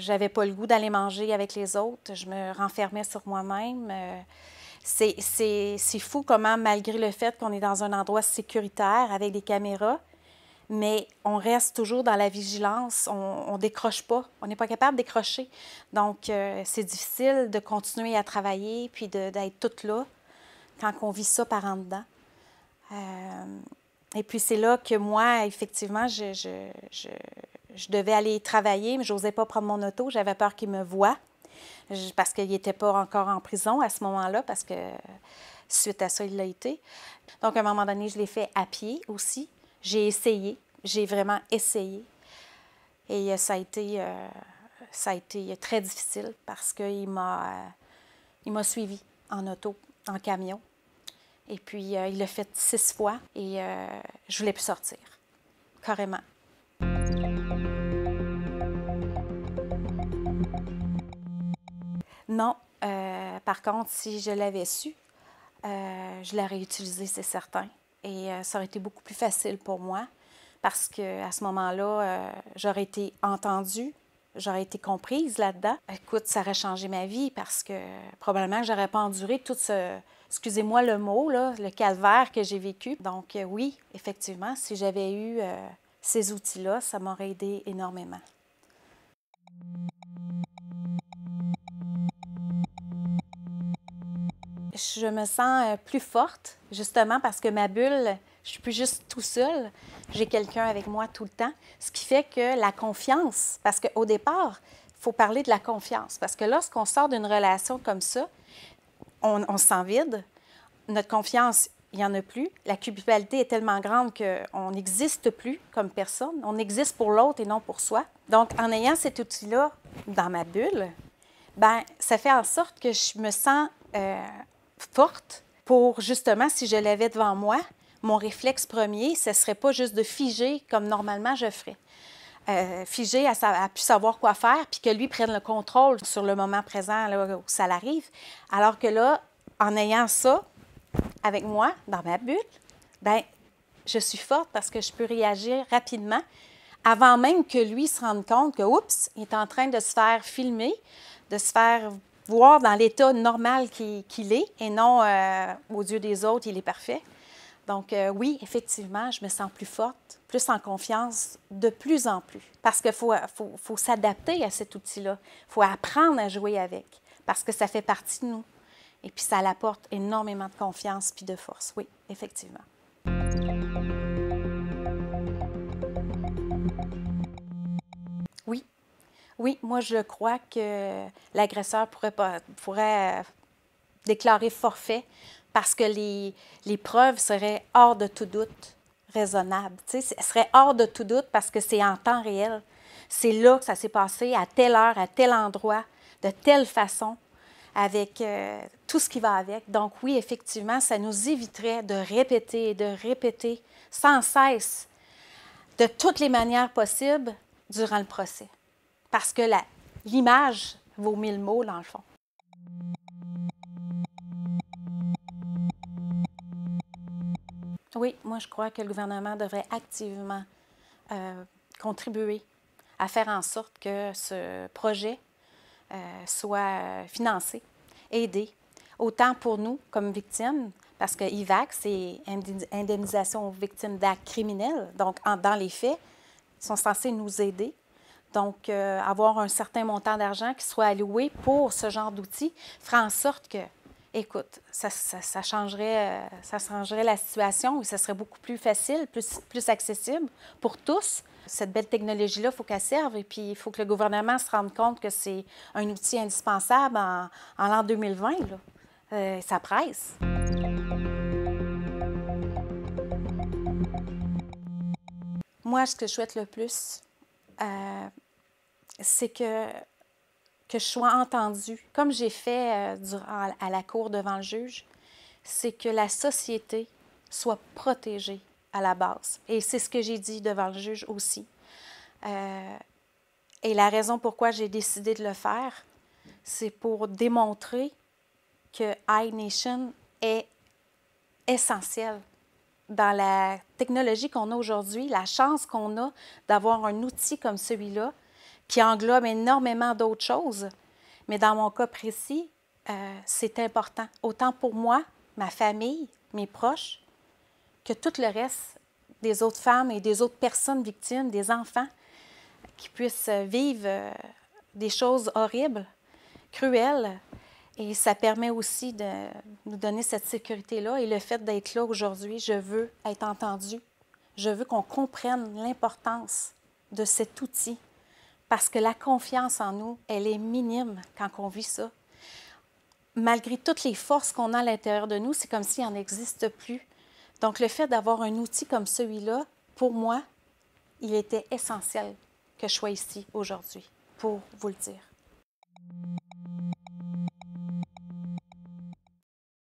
j'avais pas le goût d'aller manger avec les autres. Je me renfermais sur moi-même. Euh, c'est fou comment, malgré le fait qu'on est dans un endroit sécuritaire avec des caméras, mais on reste toujours dans la vigilance, on ne décroche pas, on n'est pas capable de décrocher. Donc, euh, c'est difficile de continuer à travailler puis d'être toute là quand on vit ça par en dedans. Euh, et puis, c'est là que moi, effectivement, je, je devais aller travailler, mais je n'osais pas prendre mon auto. J'avais peur qu'il me voie parce qu'il n'était pas encore en prison à ce moment-là, parce que suite à ça, il l'a été. Donc, à un moment donné, je l'ai fait à pied aussi. J'ai essayé. J'ai vraiment essayé. Et euh, ça a été, euh, ça a été très difficile parce qu'il m'a, euh, suivi en auto, en camion. Et puis, il l'a fait six fois et je voulais plus sortir, carrément. Non. Euh, par contre, si je l'avais su, euh, je l'aurais utilisé, c'est certain. Et euh, ça aurait été beaucoup plus facile pour moi parce que à ce moment-là, j'aurais été entendue, j'aurais été comprise là-dedans. Écoute, ça aurait changé ma vie parce que probablement que j'aurais pas enduré tout ce, excusez-moi le mot, le calvaire que j'ai vécu. Donc oui, effectivement, si j'avais eu ces outils-là, ça m'aurait aidé énormément. je me sens euh, plus forte, justement parce que ma bulle, je suis plus juste tout seul. J'ai quelqu'un avec moi tout le temps. Ce qui fait que la confiance, parce qu'au départ, il faut parler de la confiance. Parce que lorsqu'on sort d'une relation comme ça, on, on s'en vide. Notre confiance, il n'y en a plus. La culpabilité est tellement grande qu'on n'existe plus comme personne. On existe pour l'autre et non pour soi. Donc, en ayant cet outil-là dans ma bulle, ben ça fait en sorte que je me sens euh, forte pour justement, si je l'avais devant moi, mon réflexe premier, ce serait pas juste de figer comme normalement je ferais. Euh, figer à, plus savoir quoi faire, puis que lui prenne le contrôle sur le moment présent là, où ça l'arrive. Alors que là, en ayant ça avec moi, dans ma bulle, ben je suis forte parce que je peux réagir rapidement avant même que lui se rende compte que, oups, il est en train de se faire filmer, de se faire voir dans l'état normal qu'il est et non au euh, aux yeux des autres, il est parfait. Donc euh, oui, effectivement, je me sens plus forte, plus en confiance, de plus en plus, parce qu'il faut, s'adapter à cet outil-là, il faut apprendre à jouer avec, parce que ça fait partie de nous. Et puis ça l'apporte énormément de confiance puis de force, oui, effectivement. Oui, moi, je crois que l'agresseur pourrait, euh, déclarer forfait parce que les, preuves seraient hors de tout doute raisonnables. Tu sais, serait hors de tout doute parce que c'est en temps réel. C'est là que ça s'est passé, à telle heure, à tel endroit, de telle façon, avec euh, tout ce qui va avec. Donc oui, effectivement, ça nous éviterait de répéter et de répéter sans cesse, de toutes les manières possibles, durant le procès parce que l'image vaut mille mots, dans le fond. Oui, moi je crois que le gouvernement devrait activement euh, contribuer à faire en sorte que ce projet euh, soit euh, financé, aidé, autant pour nous comme victimes, parce que IVAC, c'est indemnisation aux victimes d'actes criminels. Donc, dans les faits, sont censés nous aider donc, euh, avoir un certain montant d'argent qui soit alloué pour ce genre d'outils ferait en sorte que, écoute, ça, changerait, euh, ça changerait la situation et ce serait beaucoup plus facile, plus, accessible pour tous. Cette belle technologie-là, il faut qu'elle serve et puis il faut que le gouvernement se rende compte que c'est un outil indispensable en, l'an 2020. Euh, ça presse. Moi, ce que je souhaite le plus, c'est que, que je sois entendue, comme j'ai fait euh, durant, à la cour devant le juge, c'est que la société soit protégée à la base. Et c'est ce que j'ai dit devant le juge aussi. Euh, et la raison pourquoi j'ai décidé de le faire, c'est pour démontrer que iNation est essentiel dans la technologie qu'on a aujourd'hui, la chance qu'on a d'avoir un outil comme celui-là qui englobe énormément d'autres choses. Mais dans mon cas précis, euh, c'est important, autant pour moi, ma famille, mes proches, que tout le reste des autres femmes et des autres personnes victimes, des enfants, qui puissent vivre euh, des choses horribles, cruelles. Et ça permet aussi de nous donner cette sécurité-là. Et le fait d'être là aujourd'hui, je veux être entendue. Je veux qu'on comprenne l'importance de cet outil parce que la confiance en nous, elle est minime quand on vit ça. Malgré toutes les forces qu'on a à l'intérieur de nous, c'est comme s'il n'en existe plus. Donc, le fait d'avoir un outil comme celui-là, pour moi, il était essentiel que je sois ici aujourd'hui pour vous le dire.